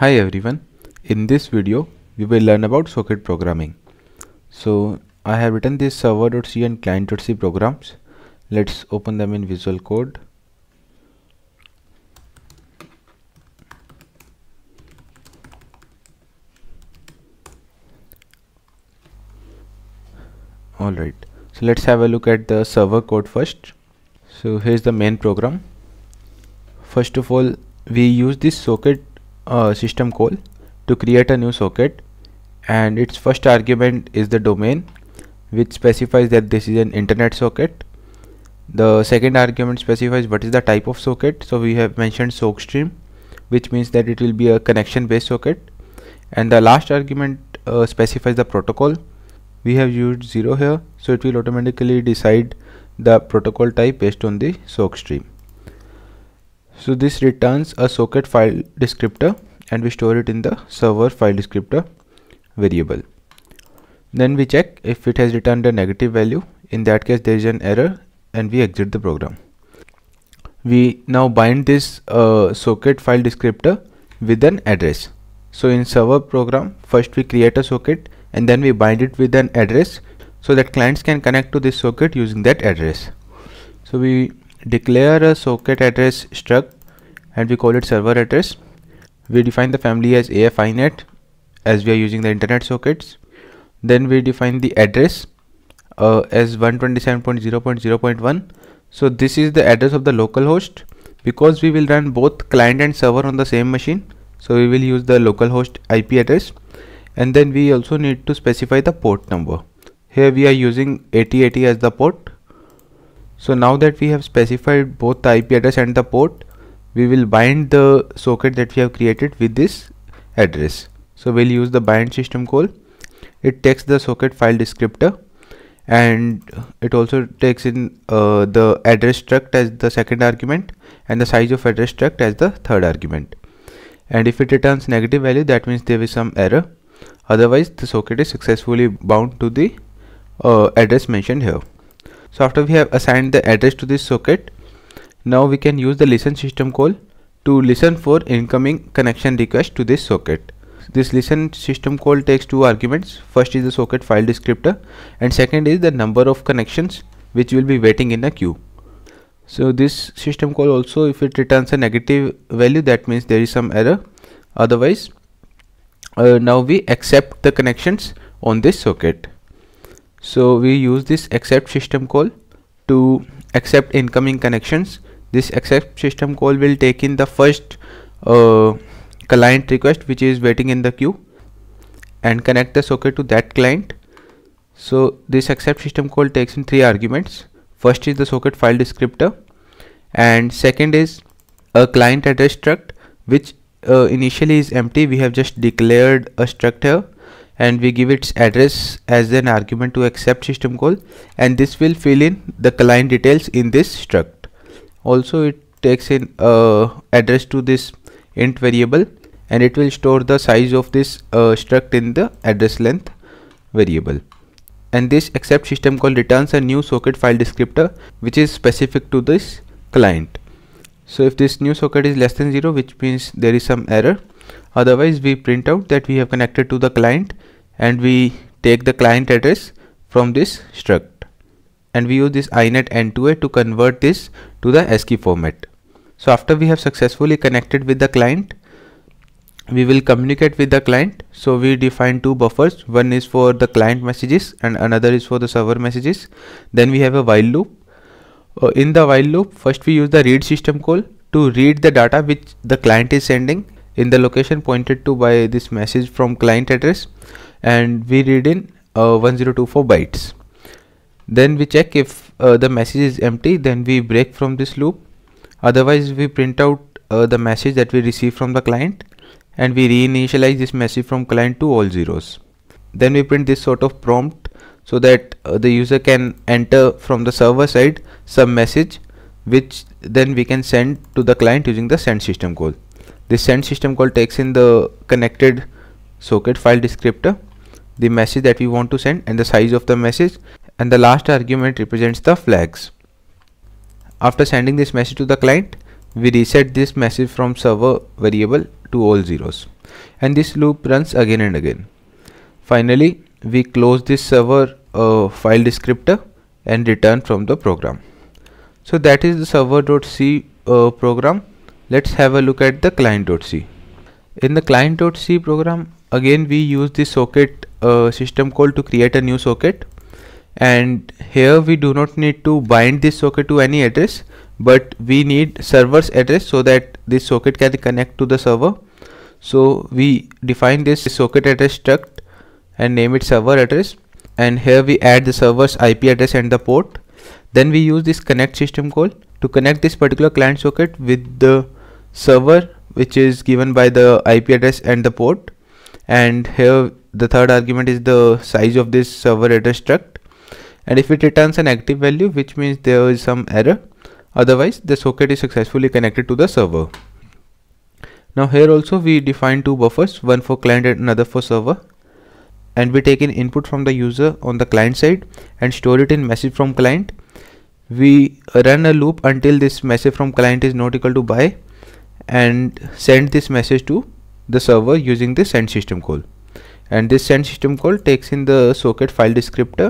Hi everyone, in this video we will learn about socket programming. So I have written this server.c and client.c programs. Let's open them in Visual Code. Alright, so let's have a look at the server code first. So here's the main program. First of all, we use this socket uh, system call to create a new socket and its first argument is the domain which specifies that this is an internet socket the second argument specifies what is the type of socket so we have mentioned stream, which means that it will be a connection based socket and the last argument uh, specifies the protocol we have used 0 here so it will automatically decide the protocol type based on the stream. So this returns a socket file descriptor and we store it in the server file descriptor variable. Then we check if it has returned a negative value. In that case, there is an error and we exit the program. We now bind this uh, socket file descriptor with an address. So in server program, first we create a socket and then we bind it with an address so that clients can connect to this socket using that address. So we declare a socket address struct and we call it server address. We define the family as AFINet as we are using the internet sockets. Then we define the address uh, as 127.0.0.1. So this is the address of the local host because we will run both client and server on the same machine. So we will use the localhost IP address and then we also need to specify the port number. Here we are using 8080 as the port so now that we have specified both the IP address and the port, we will bind the socket that we have created with this address. So we'll use the bind system call. It takes the socket file descriptor and it also takes in uh, the address struct as the second argument and the size of address struct as the third argument. And if it returns negative value, that means there is some error. Otherwise, the socket is successfully bound to the uh, address mentioned here so after we have assigned the address to this socket now we can use the listen system call to listen for incoming connection request to this socket this listen system call takes two arguments first is the socket file descriptor and second is the number of connections which will be waiting in a queue so this system call also if it returns a negative value that means there is some error otherwise uh, now we accept the connections on this socket so we use this accept system call to accept incoming connections this accept system call will take in the first uh, client request which is waiting in the queue and connect the socket to that client so this accept system call takes in three arguments first is the socket file descriptor and second is a client address struct which uh, initially is empty we have just declared a struct here and we give its address as an argument to accept system call and this will fill in the client details in this struct also it takes in uh, address to this int variable and it will store the size of this uh, struct in the address length variable and this accept system call returns a new socket file descriptor which is specific to this client so if this new socket is less than 0 which means there is some error otherwise we print out that we have connected to the client and we take the client address from this struct and we use this inet n2a to convert this to the ASCII format. So after we have successfully connected with the client, we will communicate with the client. So we define two buffers. One is for the client messages and another is for the server messages. Then we have a while loop. Uh, in the while loop, first we use the read system call to read the data which the client is sending in the location pointed to by this message from client address and we read in uh, 1024 bytes then we check if uh, the message is empty then we break from this loop otherwise we print out uh, the message that we receive from the client and we reinitialize this message from client to all zeros then we print this sort of prompt so that uh, the user can enter from the server side some message which then we can send to the client using the send system call this send system call takes in the connected socket file descriptor the message that we want to send and the size of the message and the last argument represents the flags. After sending this message to the client, we reset this message from server variable to all zeros and this loop runs again and again. Finally, we close this server uh, file descriptor and return from the program. So that is the server.c uh, program. Let's have a look at the client.c. In the client.c program, again we use the socket a system call to create a new socket and here we do not need to bind this socket to any address but we need server's address so that this socket can connect to the server so we define this socket address struct and name it server address and here we add the server's IP address and the port then we use this connect system call to connect this particular client socket with the server which is given by the IP address and the port and here the third argument is the size of this server address struct and if it returns an active value which means there is some error otherwise the socket is successfully connected to the server now here also we define two buffers one for client and another for server and we take in input from the user on the client side and store it in message from client we run a loop until this message from client is not equal to buy and send this message to the server using the send system call and this send system call takes in the socket file descriptor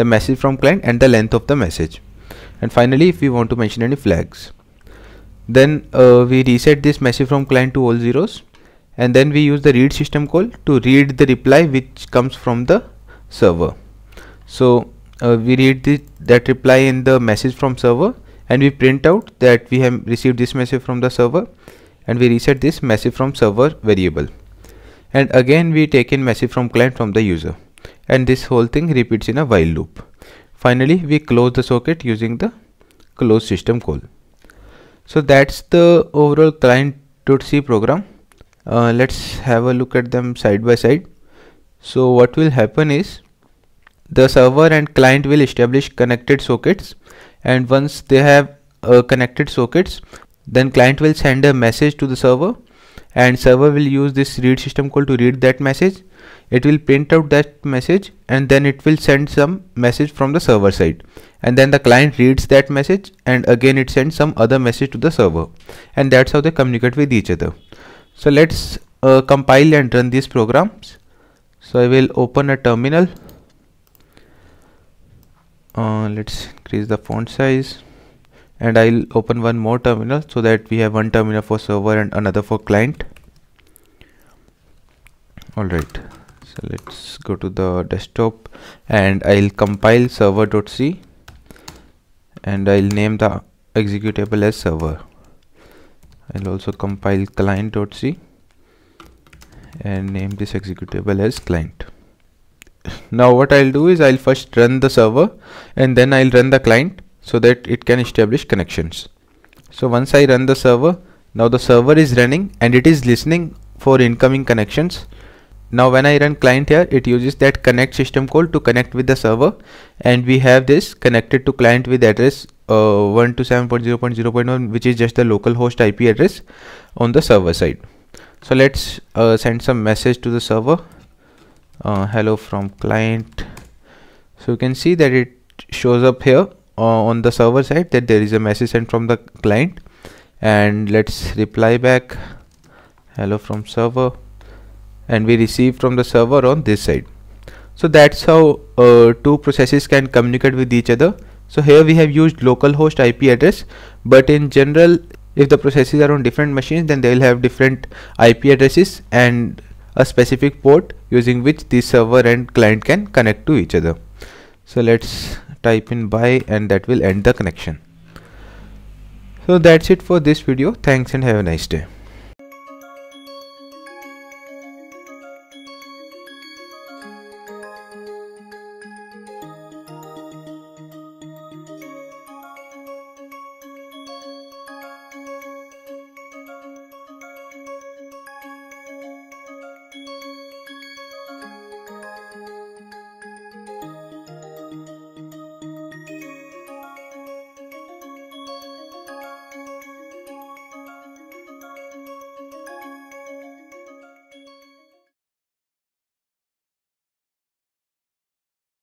the message from client and the length of the message and finally if we want to mention any flags then uh, we reset this message from client to all zeros and then we use the read system call to read the reply which comes from the server so uh, we read the, that reply in the message from server and we print out that we have received this message from the server and we reset this message from server variable and again we take in message from client from the user and this whole thing repeats in a while loop. Finally we close the socket using the close system call. So that's the overall client to C program. Uh, let's have a look at them side by side. So what will happen is the server and client will establish connected sockets and once they have uh, connected sockets then client will send a message to the server and server will use this read system call to read that message it will print out that message and then it will send some message from the server side and then the client reads that message and again it sends some other message to the server and that's how they communicate with each other so let's uh, compile and run these programs so i will open a terminal uh, let's increase the font size and I'll open one more terminal so that we have one terminal for server and another for client alright so let's go to the desktop and I'll compile server.c and I'll name the executable as server I'll also compile client.c and name this executable as client now what I'll do is I'll first run the server and then I'll run the client so that it can establish connections. So once I run the server, now the server is running and it is listening for incoming connections. Now when I run client here, it uses that connect system call to connect with the server and we have this connected to client with address uh, 127.0.0.1 which is just the local host IP address on the server side. So let's uh, send some message to the server. Uh, hello from client. So you can see that it shows up here uh, on the server side that there is a message sent from the client and let's reply back hello from server and we receive from the server on this side so that's how uh, two processes can communicate with each other so here we have used localhost IP address but in general if the processes are on different machines then they will have different IP addresses and a specific port using which the server and client can connect to each other so let's type in bye and that will end the connection so that's it for this video thanks and have a nice day